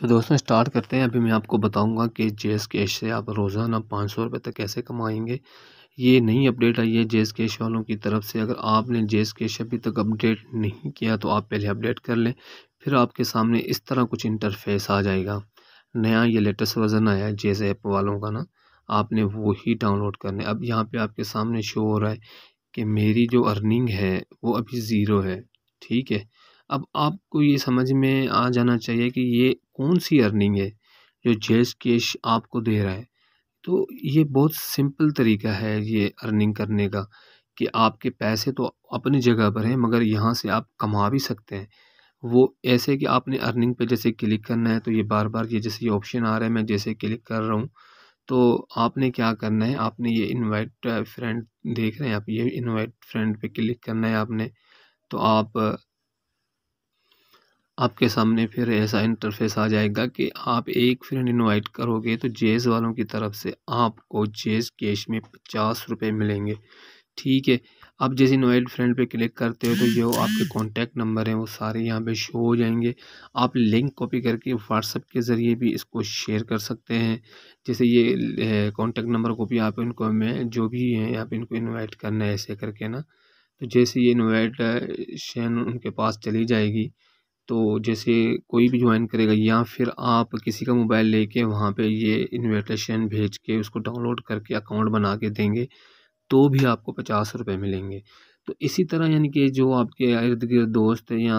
तो दोस्तों स्टार्ट करते हैं अभी मैं आपको बताऊंगा कि जेस कैश से आप रोज़ाना पाँच सौ रुपये तक कैसे कमाएंगे ये नई अपडेट आई है जेस कैश वालों की तरफ से अगर आपने जेस कैश अभी तक अपडेट नहीं किया तो आप पहले अपडेट कर लें फिर आपके सामने इस तरह कुछ इंटरफेस आ जाएगा नया ये लेटेस्ट वर्जन आया है जेस ऐप वालों का ना आपने वो ही डाउनलोड करने अब यहाँ पर आपके सामने शो हो रहा है कि मेरी जो अर्निंग है वो अभी ज़ीरो है ठीक है अब आपको ये समझ में आ जाना चाहिए कि ये कौन सी अर्निंग है जो जेस केश आपको दे रहा है तो ये बहुत सिंपल तरीका है ये अर्निंग करने का कि आपके पैसे तो अपनी जगह पर हैं मगर यहाँ से आप कमा भी सकते हैं वो ऐसे कि आपने अर्निंग पे जैसे क्लिक करना है तो ये बार बार ये जैसे ये ऑप्शन आ रहा है मैं जैसे क्लिक कर रहा हूँ तो आपने क्या करना है आपने ये इनवाइट फ्रेंड देख रहे हैं आप ये इनवाइट फ्रेंड पे क्लिक करना है आपने तो आप आपके सामने फिर ऐसा इंटरफेस आ जाएगा कि आप एक फ्रेंड इनवाइट करोगे तो जेज वालों की तरफ से आपको जेज कैश में पचास रुपये मिलेंगे ठीक है आप जैसे इनवाइट फ्रेंड पे क्लिक करते हो तो जो आपके कॉन्टैक्ट नंबर हैं वो सारे यहाँ पे शो हो जाएंगे आप लिंक कॉपी करके व्हाट्सअप के ज़रिए भी इसको शेयर कर सकते हैं जैसे ये कॉन्टैक्ट नंबर को भी आप इनको मैं जो भी हैं यहाँ इनको इन्वाइट करना है ऐसे करके ना तो जैसे ये इन्वाइटेशन उनके पास चली जाएगी तो जैसे कोई भी ज्वाइन करेगा या फिर आप किसी का मोबाइल लेके वहाँ पे ये इन्विटेशन भेज के उसको डाउनलोड करके अकाउंट बना के देंगे तो भी आपको पचास रुपये मिलेंगे तो इसी तरह यानी कि जो आपके इर्द गिर्द दोस्त हैं या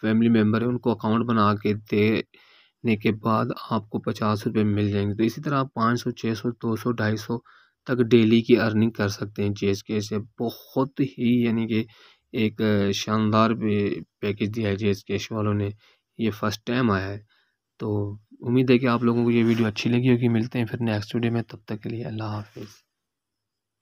फैमिली मेम्बर हैं उनको अकाउंट बना के देने के बाद आपको पचास रुपये मिल जाएंगे तो इसी तरह आप पाँच सौ छः सौ दो सौ ढाई सौ तक डेली की अर्निंग कर सकते हैं जी एस के से बहुत ही यानी कि एक शानदार पैकेज दिया है जे एस कैश वालों ने ये फ़र्स्ट टाइम आया है तो उम्मीद है कि आप लोगों को ये वीडियो अच्छी लगी होगी मिलते हैं फिर नेक्स्ट वीडियो में तब तक के लिए अल्लाह हाफिज़